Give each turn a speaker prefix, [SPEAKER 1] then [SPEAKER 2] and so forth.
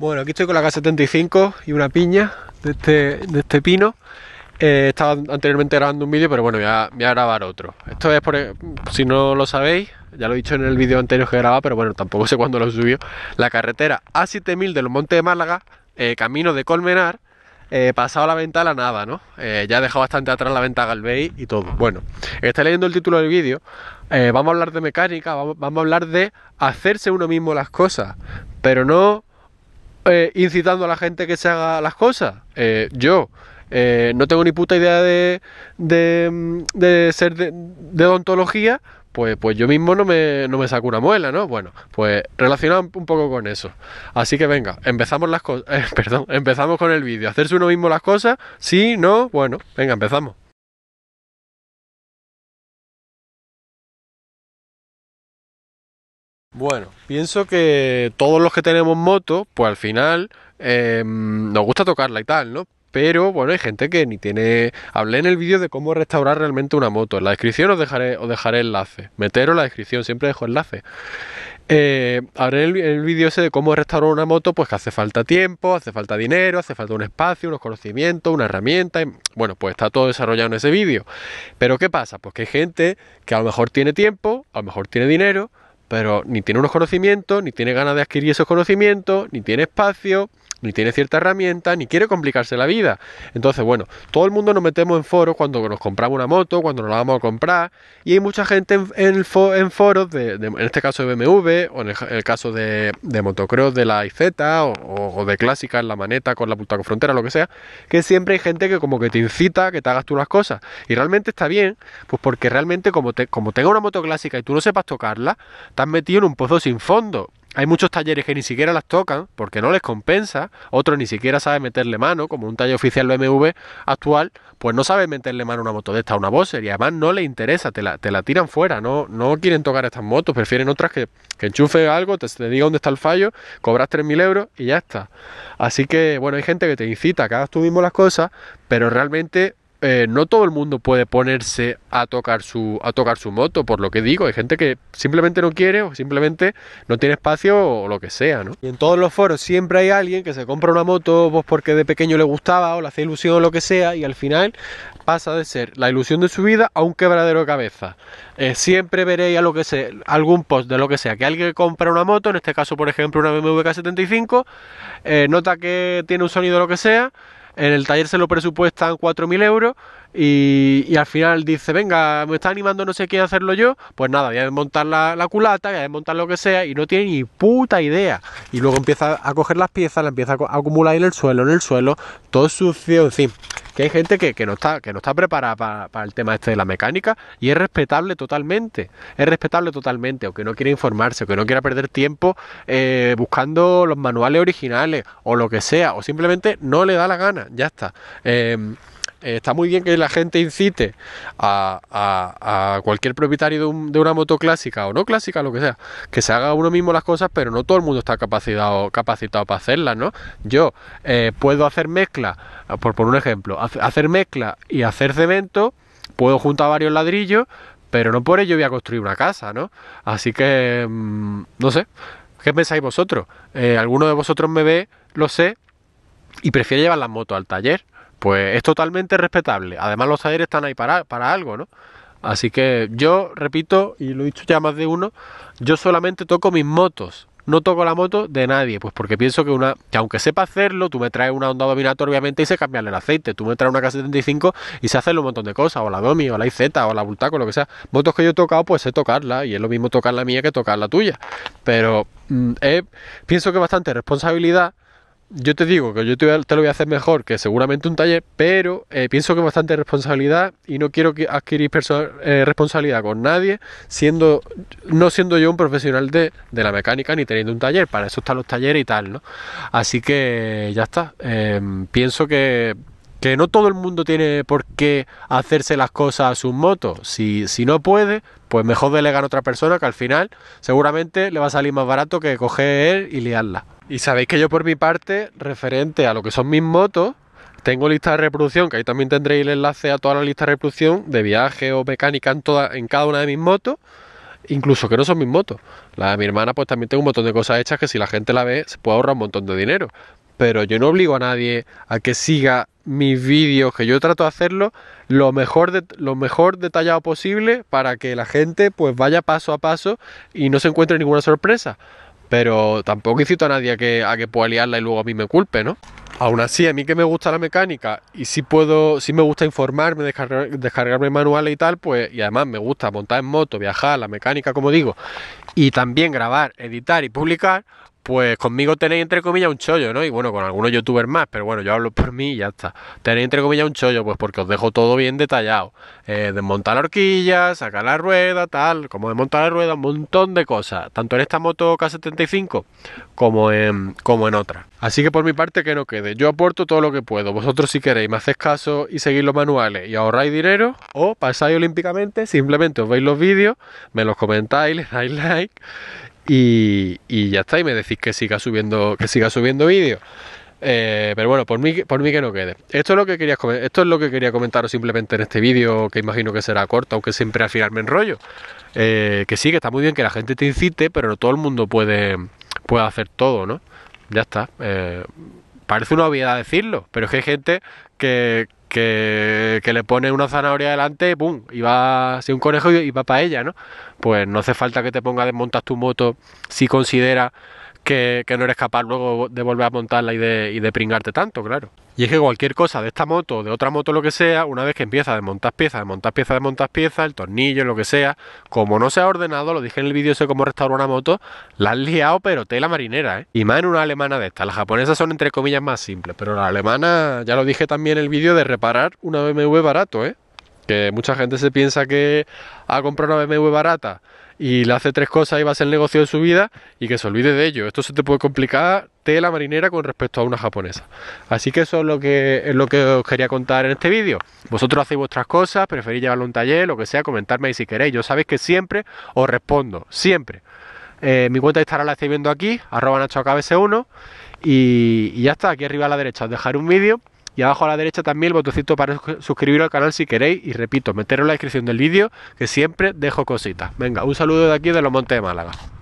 [SPEAKER 1] Bueno, aquí estoy con la K75 y una piña de este, este pino. Eh, estaba anteriormente grabando un vídeo, pero bueno, voy a, grabar otro. Esto es, por, eh, si no lo sabéis, ya lo he dicho en el vídeo anterior que grababa, pero bueno, tampoco sé cuándo lo subió. La carretera A7000 de los Montes de Málaga, eh, camino de Colmenar, pasado la venta a la nada, ¿no? ya he dejado bastante atrás la venta Galvey y todo. Bueno, está leyendo el título del vídeo. vamos a hablar de mecánica, vamos, a hablar de hacerse uno mismo las cosas, pero no eh, incitando a la gente que se haga las cosas. Eh, yo eh, no tengo ni puta idea de, de, ser de, odontología, pues, pues yo mismo no me, no me saco una muela, ¿no? Bueno, pues relacionado un poco con eso. Así que venga, empezamos las cosas, perdón, empezamos con el vídeo. Hacerse uno mismo las cosas, sí, no, bueno, venga, empezamos. Bueno, pienso que todos los que tenemos moto, pues al final eh, nos gusta tocarla y tal, ¿no? Pero bueno, hay gente que ni tiene. Hablé en el vídeo de cómo restaurar realmente una moto. En la descripción os dejaré, os dejaré enlace. Meteros en la descripción, siempre dejo enlace. Eh, hablé en el, vídeo ese de cómo restaurar una moto, pues que hace falta tiempo, hace falta dinero, hace falta un espacio, unos conocimientos, una herramienta. bueno, pues está todo desarrollado en ese vídeo. Pero ¿qué pasa? Pues que hay gente que a lo mejor tiene tiempo, a lo mejor tiene dinero, pero ni tiene unos conocimientos, ni tiene ganas de adquirir esos conocimientos, ni tiene espacio, ni tiene cierta herramienta, ni quiere complicarse la vida. Entonces, bueno, todo el mundo nos metemos en foros cuando nos compramos una moto, cuando nos la vamos a comprar, y hay mucha gente en, foros, de, en este caso de BMW, o en el, caso de, motocross de la IZ, o, de de en la maneta con la puta con frontera, lo que sea, que siempre hay gente que como que te incita que te hagas tú las cosas. Y realmente está bien, pues porque realmente como, te, como tenga una moto clásica y tú no sepas tocarla, te has metido en un pozo sin fondo hay muchos talleres que ni siquiera las tocan porque no les compensa, otros ni siquiera saben meterle mano, como un taller oficial BMW actual, pues no saben meterle mano a una moto de esta, a una bosser. y además no les interesa, te la, tiran fuera, no, no quieren tocar estas motos, prefieren otras que, que enchufe algo, te, te, diga dónde está el fallo, cobras 3.000 euros y ya está. Así que, bueno, hay gente que te incita que hagas tú mismo las cosas, pero realmente eh, no todo el mundo puede ponerse a tocar su a tocar su moto por lo que digo hay gente que simplemente no quiere o simplemente no tiene espacio o lo que sea no y en todos los foros siempre hay alguien que se compra una moto pues porque de pequeño le gustaba o le hace ilusión o lo que sea y al final pasa de ser la ilusión de su vida a un quebradero de cabeza eh, siempre veréis a lo que sea algún post de lo que sea que alguien compra una moto en este caso por ejemplo una BMW K75 eh, nota que tiene un sonido lo que sea en el taller se lo presupuestan 4.000 euros y, al final dice, venga, me está animando no sé qué hacerlo yo, pues nada, voy a desmontar la, culata, voy a desmontar lo que sea y no tiene ni puta idea. Y luego empieza a coger las piezas, la empieza a acumular en el suelo, en el suelo, todo sucio, en fin que hay gente que, que no está, que no está preparada para, el tema este de la mecánica y es respetable totalmente, es respetable totalmente, o que no quiera informarse, o que no quiera perder tiempo eh, buscando los manuales originales o lo que sea, o simplemente no le da la gana, ya está. Em, eh, está muy bien que la gente incite a, cualquier propietario de, una moto clásica o no clásica, lo que sea, que se haga uno mismo las cosas, pero no todo el mundo está capacitado, capacitado para hacerlas, ¿no? Yo eh, puedo hacer mezcla, eh, por, un ejemplo, hacer mezcla y hacer cemento, puedo juntar varios ladrillos, pero no por ello voy a construir una casa, ¿no? Así que, mm, no sé, ¿qué pensáis vosotros? alguno de vosotros me ve, lo sé, y prefiere llevar la moto al taller pues es totalmente respetable. Además los aires están ahí para, para algo, ¿no? Así que yo, repito, y lo he dicho ya más de uno, yo solamente toco mis motos. No toco la moto de nadie, pues porque pienso que una, que aunque sepa hacerlo, tú me traes una onda dominator, obviamente, y se cambiarle el aceite. Tú me traes una K75 y se hace un montón de cosas, o la Domi, o la IZ, o la Bultaco, lo que sea. Motos que yo he tocado, pues sé tocarla, y es lo mismo tocar la mía que tocar la tuya. Pero mm, pienso que bastante responsabilidad yo te digo que yo te, lo voy a hacer mejor que seguramente un taller, pero eh, pienso que es bastante responsabilidad y no quiero que adquirir eh, responsabilidad con nadie, siendo no siendo yo un profesional de, la mecánica ni teniendo un taller, para eso están los talleres y tal, ¿no? Así que ya está, em, pienso que, que no todo el mundo tiene por qué hacerse las cosas a sus motos, si, si no puede, pues mejor delegar a otra persona que al final seguramente le va a salir más barato que coger él y liarla. Y sabéis que yo por mi parte, referente a lo que son mis motos, tengo lista de reproducción, que ahí también tendréis el enlace a toda la lista de reproducción de viaje o mecánica en, toda, en cada una de mis motos, incluso que no son mis motos. La de mi hermana, pues también tengo un montón de cosas hechas que si la gente la ve, se puede ahorrar un montón de dinero. Pero yo no obligo a nadie a que siga mis vídeos, que yo trato de hacerlo lo mejor, lo mejor detallado posible para que la gente pues vaya paso a paso y no se encuentre ninguna sorpresa. Pero tampoco incito a nadie a que, a que pueda liarla y luego a mí me culpe, ¿no? Aún así, a mí que me gusta la mecánica y si puedo, si me gusta informarme, descargarme manuales y tal, pues, y además me gusta montar en moto, viajar, la mecánica, como digo, y también grabar, editar y publicar, pues conmigo tenéis entre comillas un chollo, ¿no? Y bueno, con algunos youtubers más, pero bueno, yo hablo por mí y ya está. Tenéis entre comillas un chollo, pues porque os dejo todo bien detallado. Eh, desmontar la horquilla, sacar la rueda, tal, como desmontar la rueda, un montón de cosas, tanto en esta moto K75 como en, como en otra. Así que por mi parte que no quede, yo aporto todo lo que puedo. Vosotros si queréis me hacéis caso y seguís los manuales y ahorráis dinero o pasáis olímpicamente, simplemente os veis los vídeos, me los comentáis, le dais like y, ya está, y me decís que siga subiendo, que siga subiendo vídeos eh, pero bueno, por mí, por mí que no quede. Esto es lo que quería, esto es lo que quería comentaros simplemente en este vídeo, que imagino que será corto, aunque siempre al final me enrollo. Eh, que sí, que está muy bien que la gente te incite, pero no todo el mundo puede, puede hacer todo, ¿no? Ya está. Eh, parece una obviedad decirlo, pero es que hay gente que, que, le pone una zanahoria delante, ¡pum! Y va, si un conejo y va para ella, ¿no? Pues no hace falta que te ponga Desmontas tu moto si considera que, no eres capaz luego de volver a montarla y de, y de pringarte tanto, claro. Y es que cualquier cosa de esta moto de otra moto, lo que sea, una vez que empiezas a desmontar piezas, desmontar piezas, desmontar piezas, el tornillo, lo que sea, como no se ha ordenado, lo dije en el vídeo, sé cómo restaurar una moto, la has liado, pero tela marinera, ¿eh? Y más en una alemana de estas. Las japonesas son, entre comillas, más simples, pero la alemana, ya lo dije también en el vídeo, de reparar una BMW barato, ¿eh? Que mucha gente se piensa que ha ah, comprado una BMW barata y le hace tres cosas y va a ser el negocio de su vida y que se olvide de ello. Esto se te puede complicar tela marinera con respecto a una japonesa. Así que eso es lo que, es lo que os quería contar en este vídeo. Vosotros hacéis vuestras cosas, preferís llevarlo a un taller, lo que sea, comentarme ahí si queréis. Yo sabéis que siempre os respondo, siempre. Eh, mi cuenta de Instagram la estáis viendo aquí, arroba kbs 1 y, y ya está, aquí arriba a la derecha os dejaré un vídeo y abajo a la derecha también el botoncito para suscribiros al canal si queréis y repito, meteros en la descripción del vídeo que siempre dejo cositas. Venga, un saludo de aquí de los Montes de Málaga.